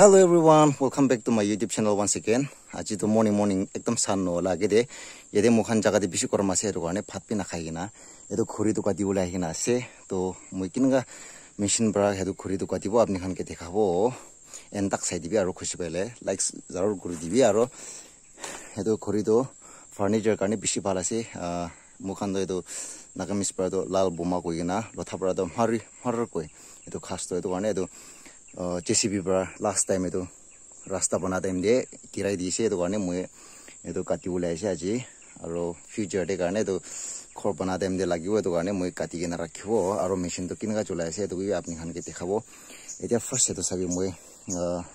Hello everyone, welcome back to my YouTube channel once again. 아직도 morning morning 액땀 산노라게데 얘데 목한 자가데 비시 걸어마세 이러고 안에 밭비 나가이나 얘도 고리도 가디 올라이나세 또뭐 있기는가 미신 브라 해도 고리도 가디고 앞니 한게 대가보 엔딱 사이디비 아로 코시벨레 like 자로 고리디비 아로 해도 고리도 furniture 간에 비시 발라세 목한도 해도 나가 미스 브라도 랄 보마고 이나 로타 브라도 마리 마를 거에 해도 카스도 해도 안에 해도 JCB পৰা last time এইটো ৰাস্তা বনা time দিয়ে কিৰাই দিছে সেইটো কাৰণে মই এইটো কাটি ওলাইছে আজি আৰু ফিউচাৰ কাৰণে এইটো ঘৰ বনা টাইম দিয়ে লাগিব সেইটো কাৰণে মই কাটি কিনে ৰাখিব আৰু মেচিনটো কেনেকৈ চলাইছে সেইটো আপুনি সেনেকৈ দেখাব এতিয়া ফাৰ্ষ্ট সেইটো চাবি মই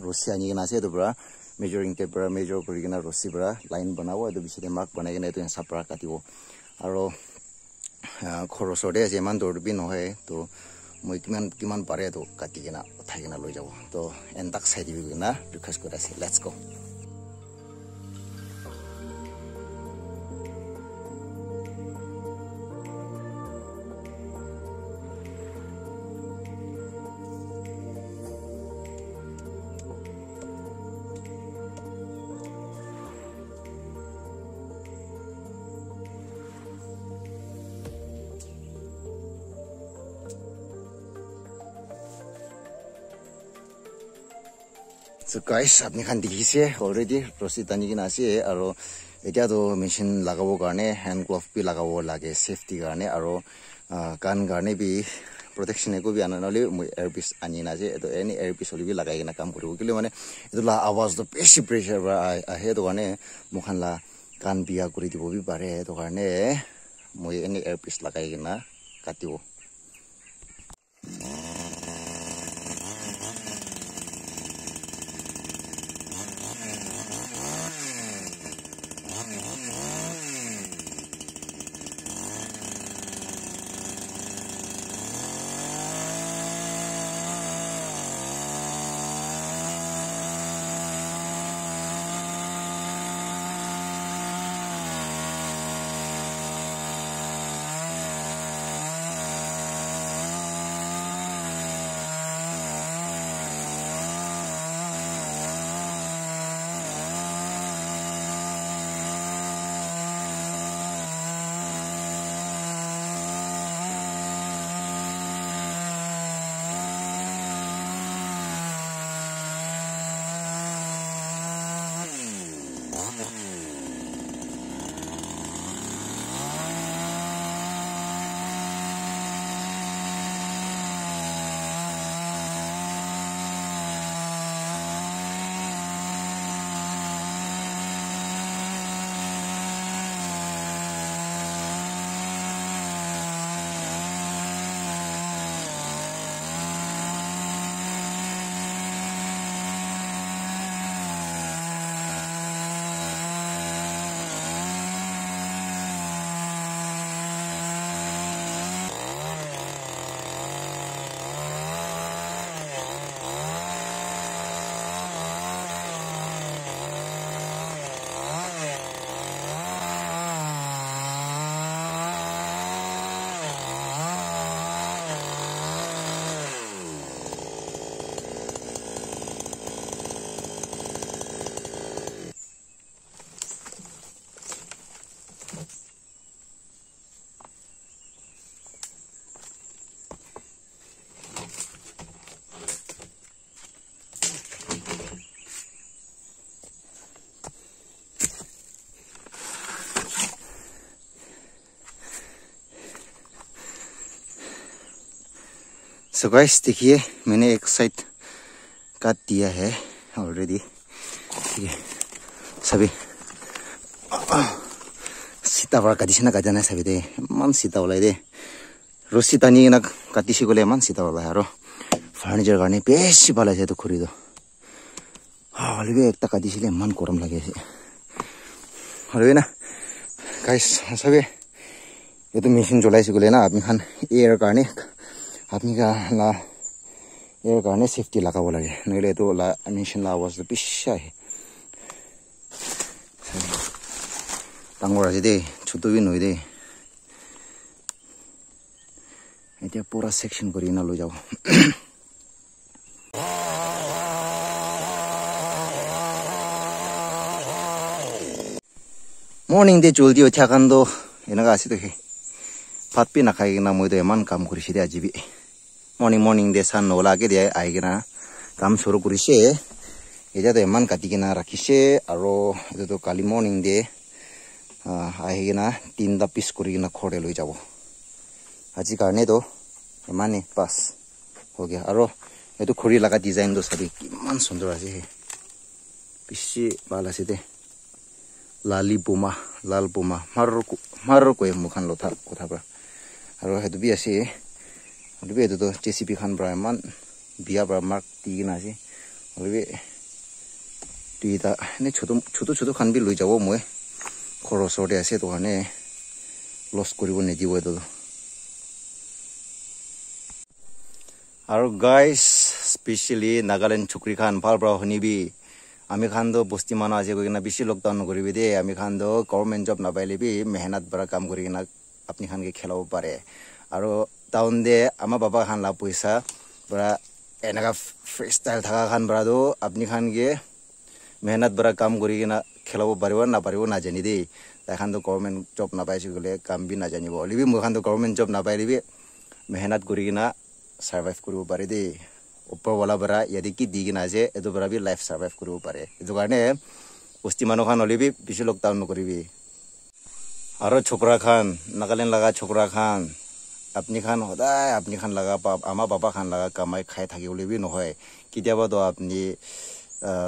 ৰছী আনি কিনে আছে সেইটো পৰা মেজৰিং টেপ পৰা মেজৰ কৰি কিনে ৰছী পৰা লাইন বনাব এইটো পিছতে মাক বনাই কিনে এইটো চাপৰা কাটিব আৰু ঘৰৰ ওচৰতে আছে ইমান দৌৰ বি নহয় ত' মই কিমান কিমান পাৰে তো কাটি কিনে উঠাই কিনে লৈ যাব তো এনটাক চাই দিবি কিনা ৰিকুৱেষ্ট কৰি আছে লেটছ ক' So guys, apni khan dikhiye already proceed tani ki nasi hai. Aro ekya to machine lagavo karne hand glove bhi lagavo lage safety karne aro kan karne bhi protection ko bhi ana na airpiece ani nasi. To any airpiece holi bhi lagai ke na kam kuri. Kili mane ito la awaz to pesi pressure ba ahe to karne mukhan la kan biya kuri thi bhi pare to karne mui any airpiece lagai ke na katibo. So guys देखिए मैंने एक side काट दिया है already ठीक है सभी सीतावाड़ा का दिशा गाजाना है सभी दे मन सीतावाला दे रोज सीता नहीं ना काटी सी को ले मन सीतावाला है फर्नीचर करने बेसि पाला है तो खुरी तो हाँ अलग एकता काटी सी ले मन गरम लगे और ना गाइस सभी ये तो मिशन चलाई सी को लेना आदमी खान एयर कारण आपणीला ইয়াৰ কাৰণে ছেফটি লগাব লাগে নহ'লে এইটো মেচিনলা আৱাজটো পিছে আহে ডাঙৰ আছে দেই চুটবি নহয় দেই এতিয়া পূৰা ছেকশ্যন কৰি না লৈ যাব মৰ্ণিং দে জলদি উঠি কাৰণ এনেকুৱা আছেতো সেই ভাত পি নাখাই কিনা মইতো ইমান কাম কৰিছে দেই আজি মৰ্ণিং মৰ্ণিং দে চান নোলাগে দিয়ে আহি কিনে কাম চৰু কৰিছে এতিয়াতো ইমান কাটি কিনে ৰাখিছে আৰু এইটোতো কালি মৰ্ণিং দে আহি কিনে তিনিটা পিচ কৰি কিনে ঘৰে লৈ যাব আজি কাৰণেতো ইমানেই পাছ হ'ল আৰু এইটো খৰি লগা ডিজাইনটো চাবি কিমান সুন্দৰ আছে সেই বেছি ভাল আছে দে লালি বোমা লাল বোমা মাৰ মাৰ কয় মোৰখন লথা কথাৰ পৰা আৰু সেইটো বি আছে হলিবি এইটোতো জে চি পিখন পৰা ইমান বিয়া পৰা মাক দি কিনে আছে হলিবি দুইটা এনেই ছোট ছোট ছোটখন বি লৈ যাব মই ঘৰৰ ওচৰতে আছে তো কাৰণে লছ কৰিব নিদিব এইটোতো আৰু গাইছ স্পেচিয়েলি নাগালেণ্ড চুকুৰিখন ভাল পৰা শুনিবি আমি খানতো বস্তি মানুহ আছে গৈ কিনে বেছি লকডাউন নকৰিবি দেই আমি খানতো গভৰ্ণমেণ্ট জব নাপাইলিবি মেহনত পৰা কাম কৰি কিনে আপুনি খানকে খেলাব পাৰে আৰু টাউন দিয়ে আমার বাবা খান লাভ পয়সা পুরা এনেকা ফ্রি স্টাইল থাকা খান বরাদো আপনি খান গিয়ে মেহনত বরা কাম করি না খেলাব পারিব না পারিব না জানি দেই এখন তো গভর্নমেন্ট জব না পাইছি গেলে কাম বি না জানিব অলিবি মো তো গভর্নমেন্ট জব না পাইলিবি মেহনত করি না সার্ভাইভ করব পারি দেই ওপরওয়ালা বরা ইয়াদি কি দিগি না যে এত বরা বি লাইফ সার্ভাইভ করব পারে এই কারণে পুষ্টি মানুষ খান অলিবি পিছু লকডাউন নকরিবি আৰু ছোকৰা খান নাগাল্যান্ড লাগা ছোকৰা খান আপনি খান সদায় আপনি খান লগা আমাৰ বাবা খান লগা কামাই খাই থাকি বুলিবি নহয় কেতিয়াবাতো আপুনি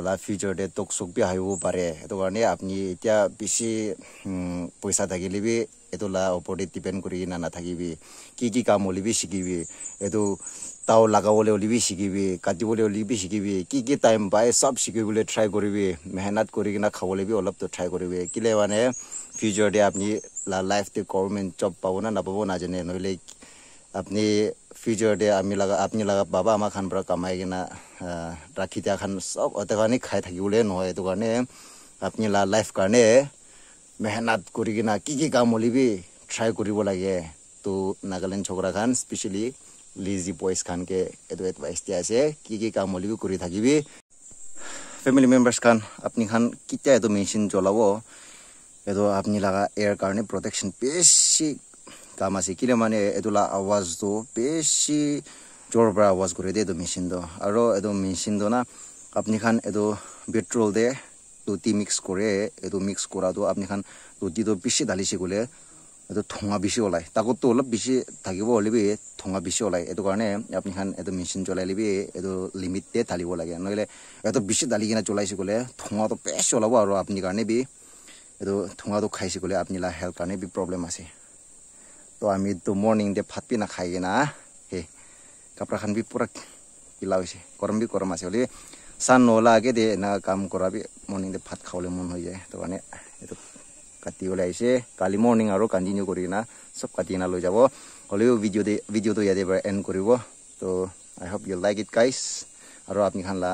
লাভ ফিউচাৰতে টোক চোক বি আহিব পাৰে সেইটো কাৰণে আপুনি এতিয়া বেছি পইচা থাকিলেবি এইটো লা ওপৰতে ডিপেণ্ড কৰি কিনা নাথাকিবি কি কি কাম হ'লিবি শিকিবি এইটো তাও লগাবলৈ হ'লিবি শিকিবি কাটিবলৈ হ'লিবি শিকিবি কি কি টাইম পায় চব শিকিবলৈ ট্ৰাই কৰিবি মেহনত কৰি কিনা খাব লাগিবি অলপতো ট্ৰাই কৰিবি কেলে মানে ফিউচাৰতে আপুনি লাইফটো গভৰ্ণমেণ্ট জব পাব না নাপাব নাজানে নহ'লে আপনি ফিউচাৰ ডে আমি লগা আপনি লাগা বাবা আমাৰ খান পৰা কামাই কিনা ৰাখি দিয়া খান চব ওতে কাৰণে খাই থাকিবলৈ নহয় নয় কাৰণে আপুনি লা লাইফ কাৰণে মেহনত কৰি কিনা কি কি কাম হলিবি ট্ৰাই কৰিব লাগে তো নাগালেণ্ড ছোকরা খান স্পেশালি লিজি বয়েজ খানকে এইটো এডভাইচ দিয়া আছে কি কি কাম হলিবি কৰি থাকিবি ফেমিলি মেম্বার্স খান আপনি খান কেতিয়া এইটো মেচিন জ্বলাব এইটো আপুনি লগা এর কাৰণে প্ৰটেকশ্যন বেছি tamasi kire mane etula awaz to beshi jorbra was gore de do mishin do aro edo mishin do na apni khan edo petrol de duti mix kore edo mix kora do apni khan duti do bishi dali shi gule edo thonga bishi olai tago to lob bishi thagibo olibe thonga bishi olai edo karone apni khan edo mishin jolai libe edo limit te thali bo lage noile edo bishi dali gina jolai shi gule thonga to beshi olabo aro apni karone bi edo thonga to khaisi gule apni la health karone bi problem ase ตัวมีตัวมอร์นิ่งเดฟัดพี่นักไข่นะเฮ้กับประคันบีปุระกิลาวิชกรมบีกรมาเสียเลยสันโนลาเกดีนะกำกรับีมอร์นิ่งเดฟัดเขาเลยมันหัวเย่ตัวนี้ตัวกติวเลยเช่กาลีมอร์นิ่งอารมณ์กันจีนอยู่กูรีนะสบกตินาลุยจาวก็เลยวิดีโอเดวิดีโอตัวยาเดบร์เอ็นกูรีวะตัว I hope you like it guys อารมณ์อัพนี่ขันละ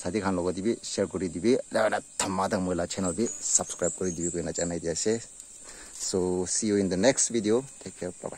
สาธิตขันโลกดีบีแชร์กูรีดีบีแล้วนะธรรมะทั้งหมดละช่องดีบีสับสคริปต์กูรีดีบีกูน่าจะในใจเช่ So see you in the next video. Take care. Bye-bye.